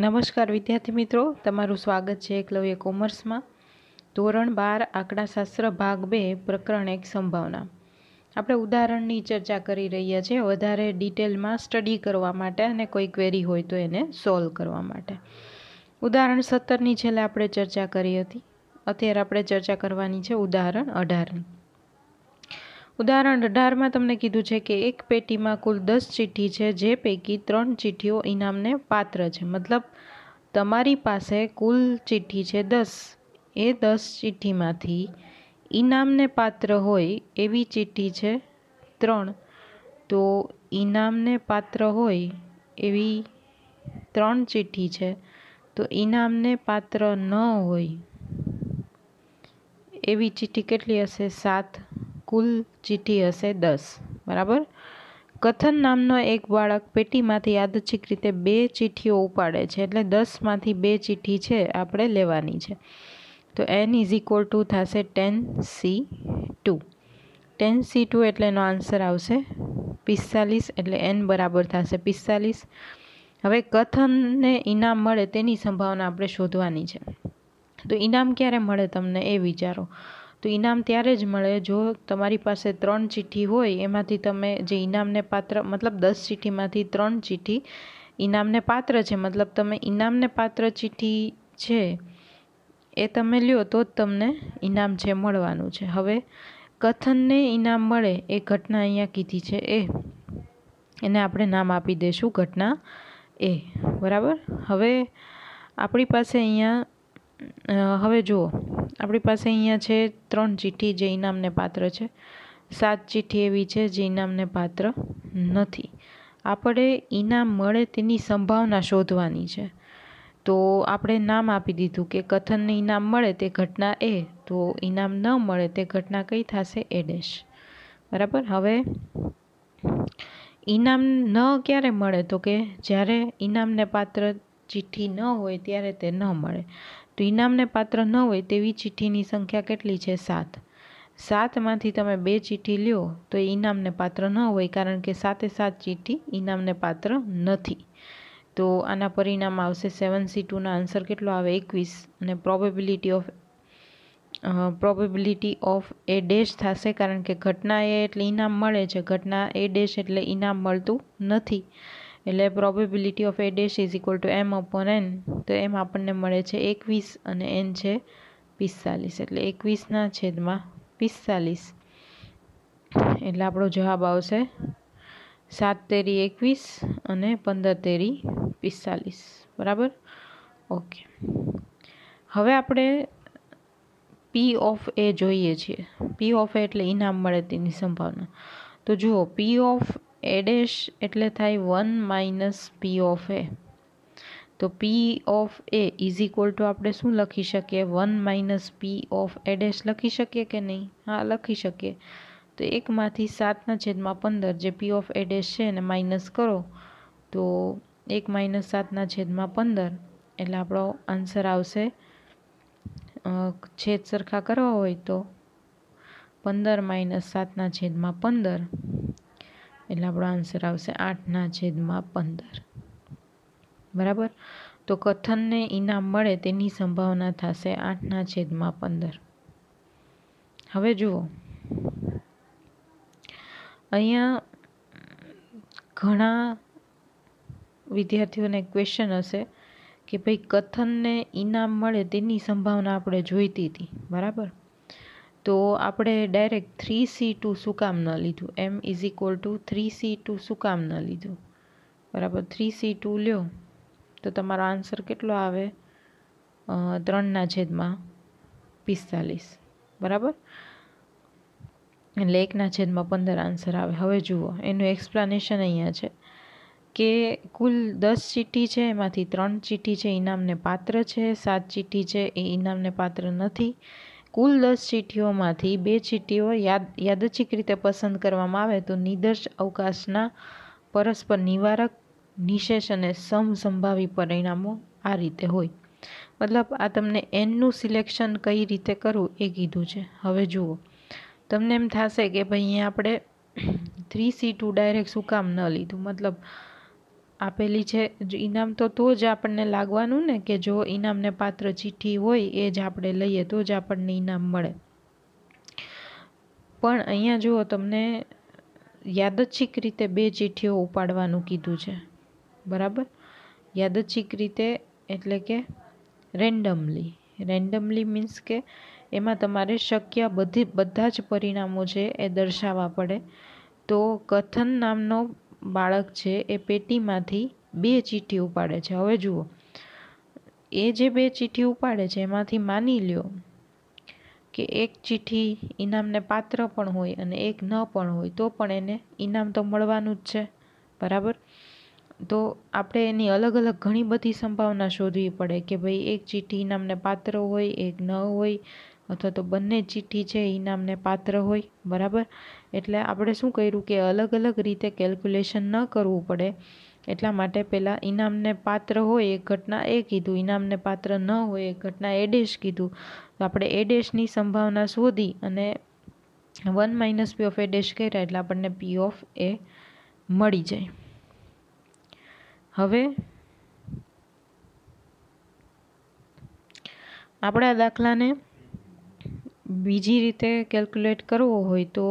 નમસ્કાર વિદ્યાર્થી મિત્રો તમારું સ્વાગત છે એકલવ્ય કોમર્સમાં ધોરણ બાર આંકડાશાસ્ત્ર ભાગ બે પ્રકરણ એક સંભાવના આપણે ઉદાહરણની ચર્ચા કરી રહ્યા છીએ વધારે ડિટેલમાં સ્ટડી કરવા માટે અને કોઈ ક્વેરી હોય તો એને સોલ્વ કરવા માટે ઉદાહરણ સત્તરની છેલ્લે આપણે ચર્ચા કરી હતી અત્યારે આપણે ચર્ચા કરવાની છે ઉદાહરણ અઢારની ઉદાહરણ અઢારમાં તમને કીધું છે કે એક પેટીમાં કુલ દસ ચીઠી છે જે પૈકી ત્રણ ચીઠીઓ ઇનામને પાત્ર છે મતલબ તમારી પાસે કુલ ચીઠી છે દસ એ દસ ચીઠીમાંથી ઇનામને પાત્ર હોય એવી ચીઠી છે ત્રણ તો ઇનામને પાત્ર હોય એવી ત્રણ ચીઠી છે તો ઇનામને પાત્ર ન હોય એવી ચીઠી કેટલી હશે સાત કુલ ચીઠી હશે દસ બરાબર કથન નામનો એક બાળક પેટીમાંથી યાદચ્છિક રીતે બે ચીઠીઓ ઉપાડે છે એટલે દસમાંથી બે ચીઠી છે આપણે લેવાની છે તો એન ઇઝ ઇક્વલ ટુ થશે ten C two ten C two એટલે એનો આન્સર આવશે પિસ્તાલીસ એટલે એન બરાબર થશે પિસ્તાલીસ હવે કથનને ઇનામ મળે તેની સંભાવના આપણે શોધવાની છે તો ઇનામ ક્યારે મળે તમને એ વિચારો તો ઇનામ ત્યારે જ મળે જો તમારી પાસે ત્રણ ચિઠ્ઠી હોય એમાંથી તમે જે ઇનામને પાત્ર મતલબ દસ ચિઠ્ઠીમાંથી ત્રણ ચિઠ્ઠી ઇનામને પાત્ર છે મતલબ તમે ઇનામને પાત્ર ચિઠ્ઠી છે એ તમે લ્યો તો જ તમને ઇનામ છે મળવાનું છે હવે કથનને ઇનામ મળે એ ઘટના અહીંયા કીધી છે એ એને આપણે નામ આપી દઈશું ઘટના એ બરાબર હવે આપણી પાસે અહીંયા હવે જુઓ આપણી પાસે અહીંયા છે ત્રણ ચિઠ્ઠી જે ઇનામને પાત્ર છે સાત ચિઠ્ઠી એવી છે જે ઇનામને પાત્ર નથી આપણે ઇનામ મળે તેની સંભાવના શોધવાની છે તો આપણે નામ આપી દીધું કે કથનને ઇનામ મળે તે ઘટના એ તો ઇનામ ન મળે તે ઘટના કઈ થશે એ ડેશ બરાબર હવે ઇનામ ન ક્યારે મળે તો કે જ્યારે ઇનામને પાત્ર ચિઠ્ઠી ન હોય ત્યારે તે ન મળે તો ઇનામને પાત્ર ન હોય તેવી ચિઠ્ઠીની સંખ્યા કેટલી છે સાત સાતમાંથી તમે બે ચિઠ્ઠી લ્યો તો એ ઇનામને પાત્ર ન હોય કારણ કે સાતે સાત ચિઠ્ઠી ઇનામને પાત્ર નથી તો આના પરિણામ આવશે સેવન સી ટુના આન્સર કેટલો આવે એકવીસ અને probability of probability of A dash થશે કારણ કે ઘટના એ એટલે ઇનામ મળે છે ઘટના એ ડેશ એટલે ઇનામ મળતું નથી એટલે probability of A dash is equal to M upon N તો એમ આપણને મળે છે એકવીસ અને એન છે પિસ્તાલીસ એટલે એકવીસના છેદમાં પિસ્તાલીસ એટલે આપણો જવાબ આવશે સાત તેરી એકવીસ અને પંદર તેરી પિસ્તાલીસ બરાબર ઓકે હવે આપણે પી ઓફ એ જોઈએ છીએ પી ઓફ એ એટલે ઇનામ મળે તેની સંભાવના તો જુઓ પી ઓફ એડેશ એટલે થાય one minus P of A તો P of A is equal to આપણે શું લખી શકીએ one minus P of A dash લખી શકીએ કે નહીં હા લખી શકીએ તો એકમાંથી સાતના છેદમાં પંદર જે પી ઓફ એડેશ છે એને માઇનસ કરો તો એક માઇનસ સાતના છેદમાં પંદર એટલે આપણો આન્સર આવશે છેદ સરખા કરવા હોય તો પંદર માઇનસ સાતના છેદમાં પંદર એટલે આપણો આન્સર આવશે આઠના છેદમાં પંદર બરાબર તો કથનને ઇનામ મળે તેની સંભાવના થશે આઠના છેદમાં પંદર હવે જુઓ અહીંયા ઘણા વિદ્યાર્થીઓને ક્વેશ્ચન હશે કે ભાઈ કથનને ઇનામ મળે તેની સંભાવના આપણે જોઈતી હતી બરાબર તો આપણે ડાયરેક્ટ થ્રી સી ટુ શું કામ ન લીધું M is equal to three C two શું કામ ન લીધું બરાબર થ્રી સી ટુ લ્યો તો તમારો આન્સર કેટલો આવે ત્રણના છેદમાં પિસ્તાલીસ બરાબર એટલે એકના છેદમાં પંદર આન્સર આવે હવે જુઓ એનું એક્સપ્લાનેશન અહીંયા છે કે કુલ દસ ચીઠી છે એમાંથી ત્રણ ચીઠી છે ઇનામને પાત્ર છે સાત ચીઠી છે એ ઇનામને પાત્ર નથી કુલ દસ ચીઠીઓમાંથી બે ચીઠીઓ યાદ યાદચ્છિક રીતે પસંદ કરવામાં આવે તો નિદર્શ અવકાશના પરસ્પર નિવારક નિશેષ અને સમસંભાવી પરિણામો આ રીતે હોય મતલબ આ તમને એનનું સિલેક્શન કઈ રીતે કરવું એ કીધું છે હવે જુઓ તમને એમ થશે કે ભાઈ અહીંયા આપણે થ્રી સી ટુ ડાયરેક્ટ શું કામ ન લીધું મતલબ આપેલી છે ઇનામ તો તો જ આપણને લાગવાનું ને કે જો ઇનામને પાત્ર ચિઠ્ઠી હોય એ જ આપણે લઈએ તો જ આપણને ઇનામ મળે પણ અહીંયા જુઓ તમને યાદચ્છિક રીતે બે ચિઠ્ઠીઓ ઉપાડવાનું કીધું છે બરાબર યાદચ્છિક રીતે એટલે કે રેન્ડમલી રેન્ડમલી મીન્સ કે એમાં તમારે શક્ય બધી બધા જ પરિણામો છે એ દર્શાવવા પડે તો કથન નામનો બાળક છે એ પેટીમાંથી બે ચીઠી ઉપાડે છે હવે જુઓ એ જે બે ચીઠી ઉપાડે છે એમાંથી માની લ્યો કે એક ચીઠી ઇનામને પાત્ર પણ હોય અને એક ન પણ હોય તો પણ એને ઇનામ તો મળવાનું જ છે બરાબર તો આપણે એની અલગ અલગ ઘણી બધી સંભાવના શોધવી પડે કે ભાઈ એક ચીઠી ઇનામને પાત્ર હોય એક ન હોય અથવા તો બંને ચિઠ્ઠી છે ઇનામને પાત્ર હોય બરાબર એટલે આપણે શું કર્યું કે અલગ અલગ રીતે કેલ્ક્યુલેશન ન કરવું પડે એટલા માટે પહેલાં ઇનામને પાત્ર હોય એ ઘટના એ કીધું ઇનામને પાત્ર ન હોય એ ઘટના એ ડેશ કીધું તો આપણે એ ડેશની સંભાવના શોધી અને one minus P of A dash કર્યા એટલે આપણને પી ઓફ એ મળી જાય હવે આપણે આ દાખલાને બીજી રીતે કેલ્ક્યુલેટ કરવો હોય તો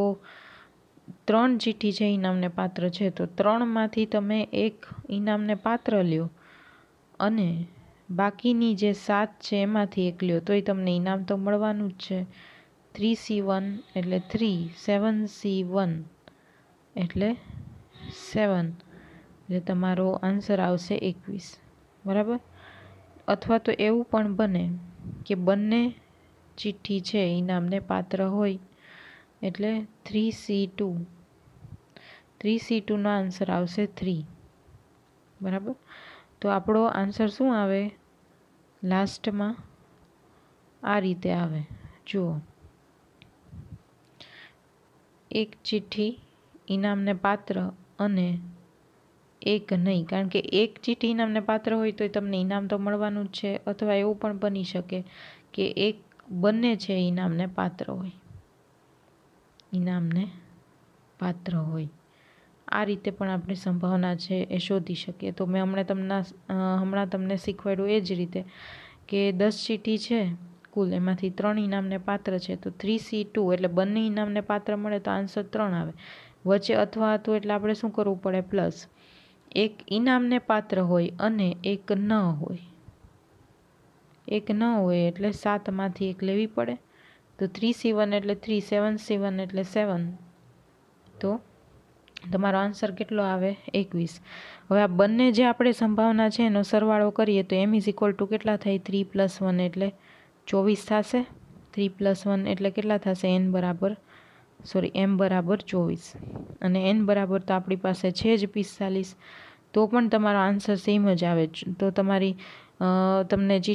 ત્રણ ચીઠી છે ઇનામને પાત્ર છે તો ત્રણમાંથી તમે એક ઇનામને પાત્ર લ્યો અને બાકીની જે સાત છે એમાંથી એક લ્યો તોય તમને ઇનામ તો મળવાનું જ છે થ્રી સી વન એટલે થ્રી સેવન સી વન એટલે સેવન એટલે તમારો આન્સર આવશે એકવીસ બરાબર અથવા તો એવું પણ બને કે બંને ચિઠ્ઠી છે ઇનામને પાત્ર હોય એટલે three C two three C ટુનો આન્સર આવશે થ્રી બરાબર તો આપણો આન્સર શું આવે લાસ્ટમાં આ રીતે આવે જુઓ એક ચિઠ્ઠી ઇનામને પાત્ર અને એક નહીં કારણ કે એક ચિઠ્ઠી ઇનામને પાત્ર હોય તો તમને ઇનામ તો મળવાનું જ છે અથવા એવું પણ બની શકે કે એક બંને છે ઇનામને પાત્ર હોય ઇનામને પાત્ર હોય આ રીતે પણ આપણી સંભાવના છે એ શોધી શકીએ તો મેં હમણાં તમને હમણાં તમને શીખવાડ્યું એ જ રીતે કે દસ સીટી છે કુલ એમાંથી ત્રણ ઇનામને પાત્ર છે તો થ્રી સી ટુ એટલે બંને ઇનામને પાત્ર મળે તો આન્સર ત્રણ આવે વચ્ચે અથવા હતું એટલે આપણે શું કરવું પડે પ્લસ એક ઇનામને પાત્ર હોય અને એક ન હોય એક ન હોય એટલે સાતમાંથી એક લેવી પડે તો થ્રી સી એટલે થ્રી સેવન સી એટલે સેવન તો તમારો આન્સર કેટલો આવે એકવીસ હવે આ બંને જે આપણે સંભાવના છે એનો સરવાળો કરીએ તો એમ ઇઝ ઇક્વલ ટુ કેટલા થાય થ્રી પ્લસ વન એટલે ચોવીસ થશે થ્રી પ્લસ વન એટલે કેટલા થશે એન બરાબર સોરી એમ બરાબર ચોવીસ અને એન બરાબર તો આપણી પાસે છે જ પિસ્તાલીસ તો પણ તમારો આન્સર સેમ જ આવે તો તમારી તમને જે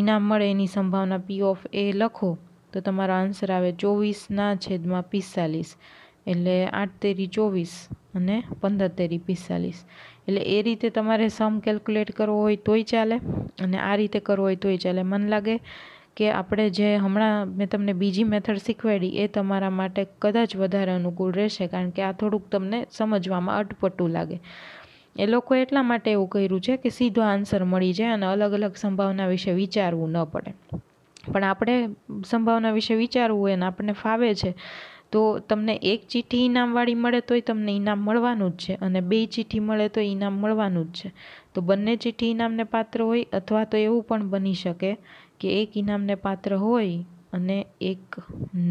ઇનામ મળે એની સંભાવના પી ઓફ એ લખો તો તમારો આન્સર આવે ચોવીસના છેદમાં પિસ્તાલીસ એટલે આઠ તેરી ચોવીસ અને પંદર તેરી પિસ્તાલીસ એટલે એ રીતે તમારે સમ કેલ્ક્યુલેટ કરવો હોય તોય ચાલે અને આ રીતે કરવો હોય તોય ચાલે મને લાગે કે આપણે જે હમણાં મેં તમને બીજી મેથડ શીખવાડી એ તમારા માટે કદાચ વધારે અનુકૂળ રહેશે કારણ કે આ થોડુંક તમને સમજવામાં અટપટું લાગે એ લોકો એટલા માટે એવું કર્યું છે કે સીધો આન્સર મળી જાય અને અલગ અલગ સંભાવના વિશે વિચારવું ન પડે પણ આપણે સંભાવના વિશે વિચારવું હોય અને આપણને ફાવે છે તો તમને એક ચિઠ્ઠી ઇનામવાળી મળે તોય તમને ઇનામ મળવાનું જ છે અને બે ચિઠ્ઠી મળે તો ઇનામ મળવાનું જ છે તો બંને ચિઠ્ઠી ઇનામને પાત્ર હોય અથવા તો એવું પણ બની શકે કે એક ઇનામને પાત્ર હોય અને એક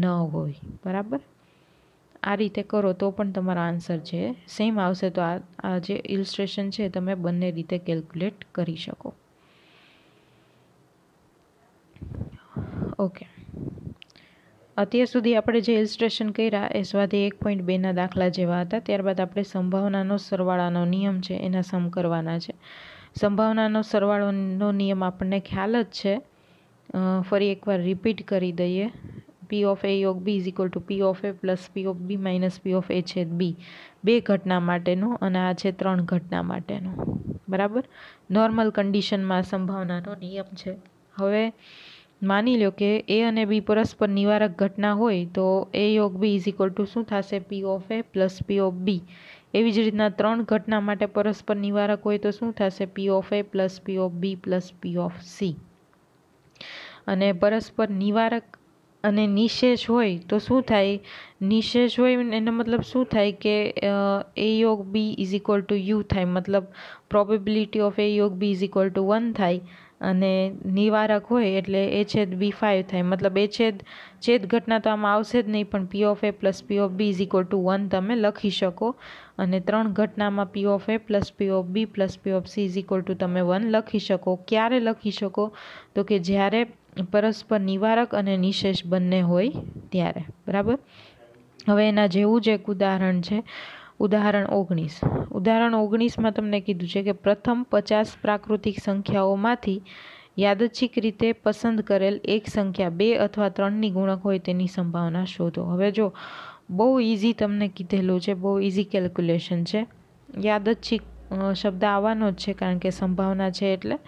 ન હોય બરાબર આ રીતે કરો તો પણ તમારો આન્સર છે સેમ આવશે તો આ જે ઇલસ્ટ્રેશન છે તમે બંને રીતે કેલ્ક્યુલેટ કરી શકો ઓકે અત્યાર સુધી આપણે જે ઇલસ્ટ્રેશન કર્યા એ સ્વાધ્યાય એક પોઈન્ટ બેના દાખલા જેવા હતા ત્યારબાદ આપણે સંભાવનાનો સરવાળાનો નિયમ છે એના સમ કરવાના છે સંભાવનાનો સરવાળોનો નિયમ આપણને ખ્યાલ જ છે ફરી એકવાર રિપીટ કરી દઈએ પી ઓફ એ યોગ B is equal to P of A plus P of B minus P of A છેદ બી બે ઘટના માટેનો અને આ છે ત્રણ ઘટના માટેનો બરાબર નોર્મલ કન્ડિશનમાં સંભાવનાનો નિયમ છે હવે માની લો કે એ અને બી પરસ્પર નિવારક ઘટના હોય તો એ યોગ બી ઇઝ ઇક્વલ ટુ શું થશે P of A plus P of B એવી જ રીતના ત્રણ ઘટના માટે પરસ્પર નિવારક હોય તો શું થશે P of A plus P of B plus P of C અને પરસ્પર નિવારક અને નિશેષ હોય તો શું થાય નિશેષ હોય એનો મતલબ શું થાય કે એ યોગ B is equal to U થાય મતલબ પ્રોબેબિલિટી ઓફ એ યોગ B is equal to one થાય અને નિવારક હોય એટલે એ છેદ બી ફાઇવ થાય મતલબ એ છેદ છેદ ઘટના તો આમાં આવશે જ નહીં પણ P of A plus P of B is equal to one તમે લખી શકો અને ત્રણ ઘટનામાં P of A plus P of B plus P of C is equal to તમે વન લખી શકો ક્યારે લખી શકો તો કે જ્યારે પરસ્પર નિવારક અને નિશેષ બંને હોય ત્યારે બરાબર હવે એના જેવું જ એક ઉદાહરણ છે ઉદાહરણ ઓગણીસ ઉદાહરણ ઓગણીસમાં તમને કીધું છે કે પ્રથમ પચાસ પ્રાકૃતિક સંખ્યાઓમાંથી યાદચ્છિક રીતે પસંદ કરેલ એક સંખ્યા બે અથવા ત્રણની ગુણક હોય તેની સંભાવના શોધો હવે જો બહુ ઇઝી તમને કીધેલું છે બહુ ઇઝી કેલ્ક્યુલેશન છે યાદચ્છિક શબ્દ આવવાનો જ છે કારણ કે સંભાવના છે એટલે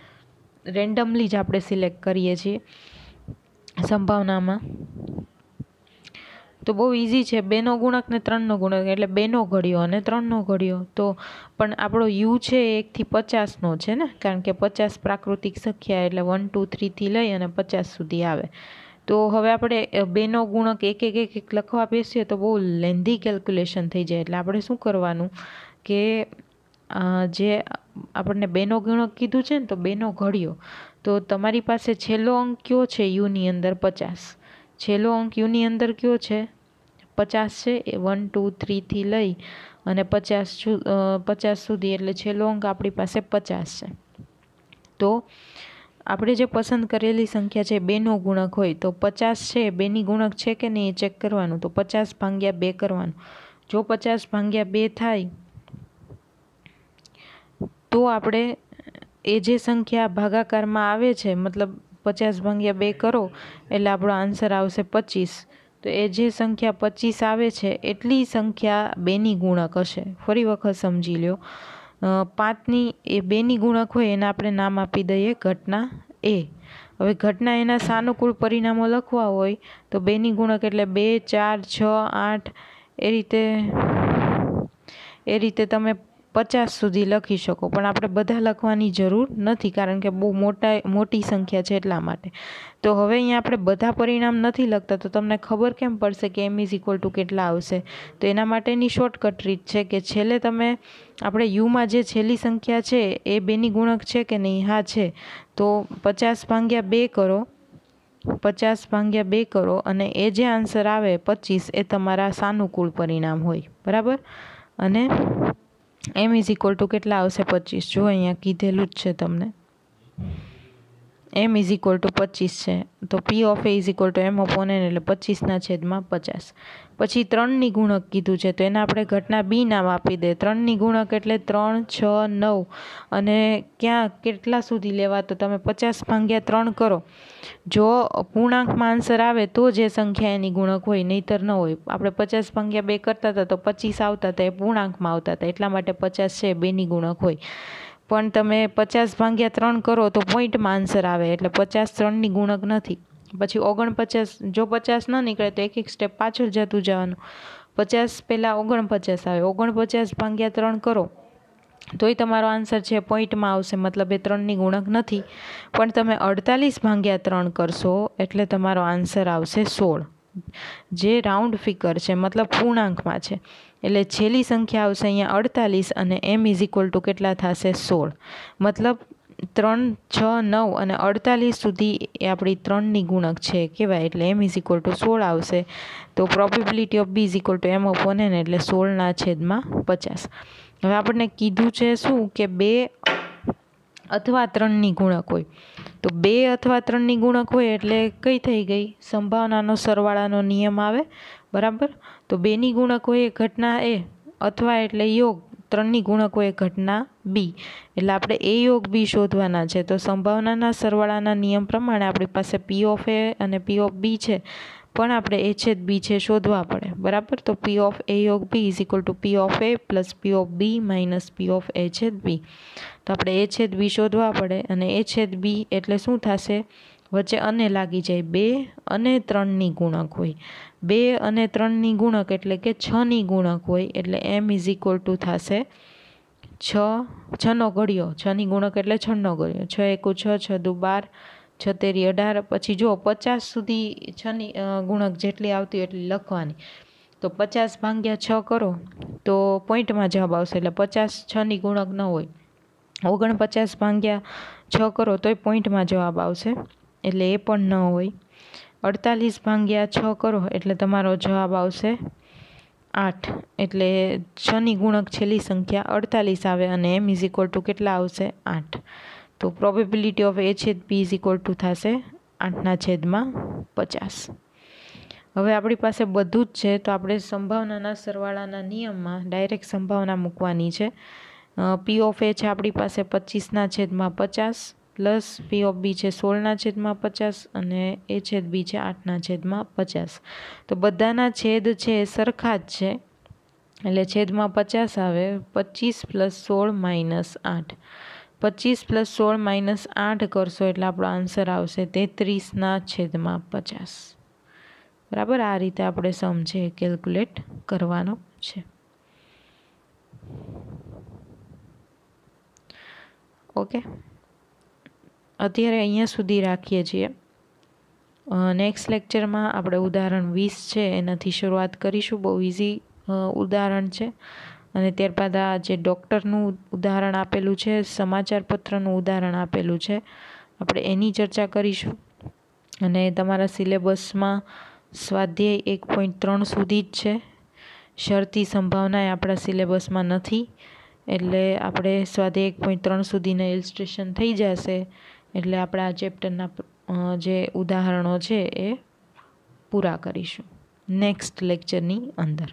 રેન્ડમલી જ આપણે સિલેક્ટ કરીએ છીએ સંભાવનામાં તો બહુ ઇઝી છે બેનો ગુણક ને ત્રણનો ગુણક એટલે બેનો ઘડ્યો અને ત્રણનો ઘડ્યો તો પણ આપણો યુ છે એકથી પચાસનો છે ને કારણ કે પચાસ પ્રાકૃતિક સંખ્યા એટલે વન ટુ થ્રીથી લઈ અને પચાસ સુધી આવે તો હવે આપણે બેનો ગુણક એક એક એક એક લખવા બેસીએ તો બહુ લેન્ધી કેલ્ક્યુલેશન થઈ જાય એટલે આપણે શું કરવાનું કે જે આપણને બેનો ગુણક કીધું છે ને તો બેનો ઘડ્યો તો તમારી પાસે છેલ્લો અંક કયો છે યુની અંદર પચાસ છેલ્લો અંક યુની અંદર કયો છે પચાસ છે એ વન ટુ થ્રીથી લઈ અને પચાસ પચાસ સુધી એટલે છેલ્લો અંક આપણી પાસે પચાસ છે તો આપણે જે પસંદ કરેલી સંખ્યા છે બેનો ગુણક હોય તો પચાસ છે બેની ગુણક છે કે નહીં એ ચેક કરવાનું તો પચાસ ભાંગ્યા બે કરવાનું જો પચાસ ભાંગ્યા બે થાય તો આપણે એ જે સંખ્યા ભાગાકારમાં આવે છે મતલબ પચાસ ભાગ્યા બે કરો એટલે આપણો આન્સર આવશે પચીસ તો એ જે સંખ્યા પચીસ આવે છે એટલી સંખ્યા બેની ગુણક હશે ફરી વખત સમજી લ્યો પાંચની એ બેની ગુણક હોય એને આપણે નામ આપી દઈએ ઘટના એ હવે ઘટના એના સાનુકૂળ પરિણામો લખવા હોય તો બેની ગુણક એટલે બે ચાર છ આઠ એ રીતે એ રીતે તમે પચાસ સુધી લખી શકો પણ આપણે બધા લખવાની જરૂર નથી કારણ કે બહુ મોટા મોટી સંખ્યા છે એટલા માટે તો હવે અહીંયા આપણે બધા પરિણામ નથી લખતા તો તમને ખબર કેમ પડશે કે એમ ઇઝ ઇક્વલ ટુ કેટલા આવશે તો એના માટેની શોર્ટકટ રીત છે કે છેલ્લે તમે આપણે યુમાં જે છેલ્લી સંખ્યા છે એ બેની ગુણક છે કે નહીં હા છે તો પચાસ ભાંગ્યા બે કરો પચાસ ભાંગ્યા બે કરો અને એ જે આન્સર આવે પચીસ એ તમારા સાનુકૂળ પરિણામ હોય બરાબર અને એમ ઇઝ ઇક્વલ ટુ કેટલા આવશે પચીસ જો અહીંયા કીધેલું જ છે તમને એમ ઇઝ ઇક્વલ ટુ પચીસ છે તો P of A is equal to M of N એટલે પચીસના છેદમાં પચાસ પછી ત્રણની ગુણક કીધું છે તો એને આપણે ઘટના બી નામ આપી દે ત્રણની ગુણક એટલે ત્રણ છ નવ અને ક્યાં કેટલા સુધી લેવા તો તમે પચાસ ભાંગ્યા ત્રણ કરો જો પૂર્ણાંકમાં આન્સર આવે તો જે સંખ્યા એની ગુણક હોય નહીંતર ન હોય આપણે પચાસ ભાંગ્યા બે કરતા હતા તો પચીસ આવતા હતા એ પૂર્ણાંકમાં આવતા હતા એટલા માટે પચાસ છે બેની ગુણક હોય પણ તમે પચાસ ભાંગ્યા ત્રણ કરો તો પોઈન્ટમાં આન્સર આવે એટલે પચાસ ત્રણની ગુણક નથી પછી ઓગણપચાસ જો પચાસ ન નીકળે તો એક એક સ્ટેપ પાછળ જતું જવાનું પચાસ પહેલાં ઓગણપચાસ આવે ઓગણપચાસ ભાંગ્યા ત્રણ કરો તોય તમારો આન્સર છે પોઈન્ટમાં આવશે મતલબ એ ત્રણની ગુણક નથી પણ તમે અડતાલીસ ભાંગ્યા ત્રણ કરશો એટલે તમારો આન્સર આવશે સોળ જે રાઉન્ડ ફિગર છે મતલબ પૂર્ણાંકમાં છે એટલે છેલ્લી સંખ્યા આવશે અહીંયા અડતાલીસ અને એમ ઇઝ ઇક્વલ ટુ કેટલા થશે સોળ મતલબ ત્રણ છ નવ અને અડતાલીસ સુધી એ આપણી ત્રણની ગુણક છે કહેવાય એટલે એમ ઇઝ ઇક્વલ ટુ સોળ આવશે તો probability of B is equal to M of one એટલે સોળના છેદમાં પચાસ હવે આપણને કીધું છે શું કે બે અથવા ત્રણની ગુણક હોય તો બે અથવા ત્રણની ગુણક હોય એટલે કઈ થઈ ગઈ સંભાવનાનો સરવાળાનો નિયમ આવે બરાબર તો બેની ગુણકો એ ઘટના એ અથવા એટલે યોગ ત્રણની ગુણકો એ ઘટના બી એટલે આપણે એ યોગ બી શોધવાના છે તો સંભાવનાના સરવાળાના નિયમ પ્રમાણે આપણી પાસે પી ઓફ એ અને પી ઓફ બી છે પણ આપણે એ છેદ બી છે શોધવા પડે બરાબર તો પી ઓફ એ યોગ B is equal to P of A plus P of B minus P of A છેદ બી તો આપણે એ છેદ બી શોધવા પડે અને એ છેદ બી એટલે શું થશે વચ્ચે અને લાગી જાય બે અને ત્રણની ગુણક હોય બે અને ત્રણની ગુણક એટલે કે છની ગુણક હોય એટલે એમ ઇઝ ઇક્વલ ટુ થશે છ છનો ઘડિયો છની ગુણક એટલે છનો ઘડિયો છ એકુ છ છ દુ બાર છતેરી અઢાર પછી જો પચાસ સુધી છની ગુણક જેટલી આવતી એટલી લખવાની તો પચાસ ભાંગ્યા છ કરો તો પોઈન્ટમાં જવાબ આવશે એટલે પચાસ છની ગુણક ન હોય ઓગણપચાસ ભાંગ્યા છ કરો તોય પોઈન્ટમાં જવાબ આવશે એટલે એ પણ ન હોય અડતાલીસ ભાંગ્યા છ કરો એટલે તમારો જવાબ આવશે આઠ એટલે છની ગુણક છેલ્લી સંખ્યા અડતાલીસ આવે અને એમ ઇઝ ઇક્વલ ટુ કેટલા આવશે આઠ તો પ્રોબેબિલિટી ઓફ એ છેદ પી ઇઝ ઇક્વલ ટુ થશે આઠના છેદમાં પચાસ હવે આપણી પાસે બધું જ છે તો આપણે સંભાવનાના સરવાળાના નિયમમાં ડાયરેક્ટ સંભાવના મૂકવાની છે પી ઓફ એ છે આપણી પાસે પચીસના છેદમાં પચાસ પ્લસ પી ઓફ બી છે સોળના છેદમાં પચાસ અને એ છેદ બી છે આઠના છેદમાં પચાસ તો બધાના છેદ છે એ સરખા જ છે એટલે છેદમાં પચાસ આવે પચીસ પ્લસ સોળ માઇનસ આઠ પચીસ પ્લસ સોળ માઇનસ આઠ કરશો એટલે આપણો આન્સર આવશે તેત્રીસના છેદમાં પચાસ બરાબર આ રીતે આપણે સમ કેલ્ક્યુલેટ કરવાનો છે ઓકે અત્યારે અહીંયા સુધી રાખીએ છીએ નેક્સ્ટ લેક્ચરમાં આપણે ઉદાહરણ વીસ છે એનાથી શરૂઆત કરીશું બહુ ઇઝી ઉદાહરણ છે અને ત્યારબાદ આ જે ડૉક્ટરનું ઉદાહરણ આપેલું છે સમાચારપત્રનું ઉદાહરણ આપેલું છે આપણે એની ચર્ચા કરીશું અને તમારા સિલેબસમાં સ્વાધ્યાય એક પોઈન્ટ ત્રણ સુધી જ છે શરતી સંભાવના એ આપણા સિલેબસમાં નથી એટલે આપણે સ્વાધ્યાય એક પોઈન્ટ ત્રણ સુધીના ઇલિસ્ટ્રેશન થઈ જશે એટલે આપણે આ ચેપ્ટરના જે ઉદાહરણો છે એ પૂરા કરીશું નેક્સ્ટ લેક્ચરની અંદર